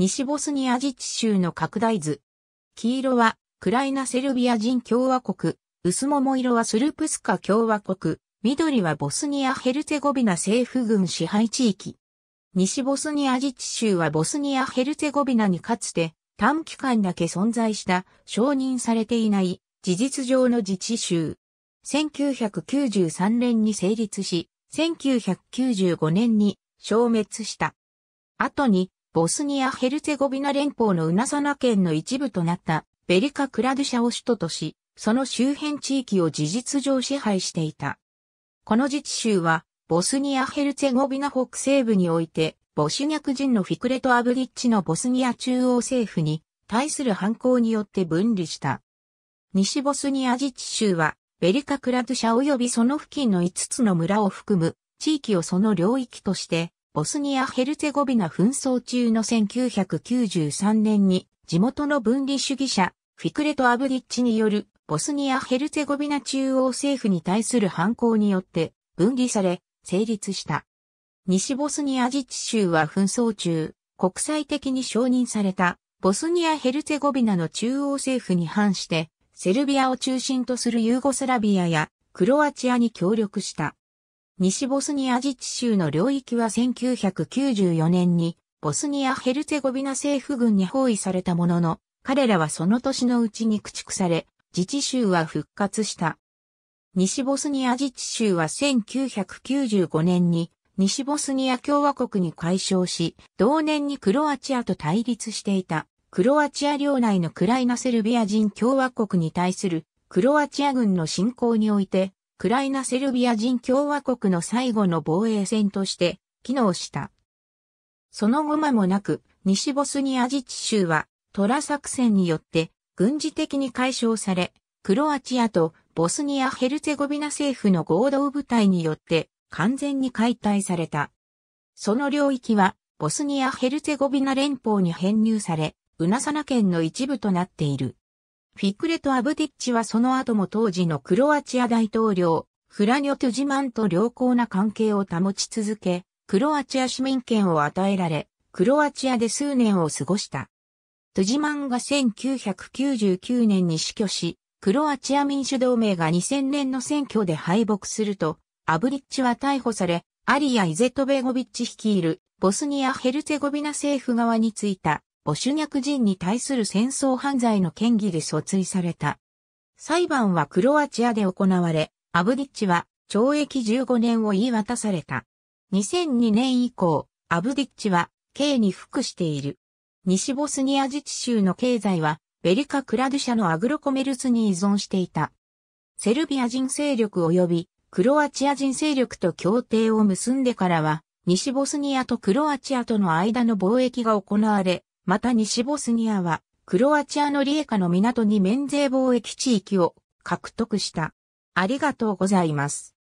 西ボスニア自治州の拡大図。黄色は、クライナセルビア人共和国、薄桃色はスルプスカ共和国、緑はボスニア・ヘルツェゴビナ政府軍支配地域。西ボスニア自治州はボスニア・ヘルツェゴビナにかつて短期間だけ存在した承認されていない事実上の自治州。1993年に成立し、1995年に消滅した。後にボスニア・ヘルツェゴビナ連邦のウナサナ県の一部となったベリカ・クラドゥシャを首都とし、その周辺地域を事実上支配していた。この自治州は、ボスニア・ヘルツェゴビナ北西部において、ボシュニャク人のフィクレト・アブリッチのボスニア中央政府に対する反抗によって分離した。西ボスニア自治州は、ベリカ・クラドゥシャ及びその付近の5つの村を含む地域をその領域としてボスニア・ヘルツェゴビナ紛争中の1993年に地元の分離主義者、フィクレト・アブリッチによるボスニア・ヘルツェゴビナ中央政府に対する反抗によって分離され、成立した。西ボスニア自治州は紛争中、国際的に承認されたボスニア・ヘルツェゴビナの中央政府に反して、セルビアを中心とするユーゴスラビアやクロアチアに協力した。西ボスニア自治州の領域は1994年にボスニア・ヘルツェゴビナ政府軍に包囲されたものの、彼らはその年のうちに駆逐され、自治州は復活した。西ボスニア自治州は1995年に西ボスニア共和国に解消し、同年にクロアチアと対立していた、クロアチア領内のクライナセルビア人共和国に対するクロアチア軍の侵攻において、クライナ・セルビア人共和国の最後の防衛戦として機能した。その後間もなく、西ボスニア自治州はトラ作戦によって軍事的に解消され、クロアチアとボスニア・ヘルツェゴビナ政府の合同部隊によって完全に解体された。その領域はボスニア・ヘルツェゴビナ連邦に編入され、ウナサナ県の一部となっている。フィクレト・アブティッチはその後も当時のクロアチア大統領、フラニョ・トゥジマンと良好な関係を保ち続け、クロアチア市民権を与えられ、クロアチアで数年を過ごした。トゥジマンが1999年に死去し、クロアチア民主同盟が2000年の選挙で敗北すると、アブリッチは逮捕され、アリア・イゼトベゴビッチ率いるボスニア・ヘルツェゴビナ政府側についたボシュニャク人に対する戦争犯罪の嫌疑で訴追された。裁判はクロアチアで行われ、アブディッチは懲役15年を言い渡された。2002年以降、アブディッチは刑に服している。西ボスニア自治州の経済はベリカ・クラドゥ社のアグロコメルスに依存していた。セルビア人勢力及びクロアチア人勢力と協定を結んでからは、西ボスニアとクロアチアとの間の貿易が行われ、また西ボスニアは、クロアチアのリエカの港に免税貿易地域を獲得した。ありがとうございます。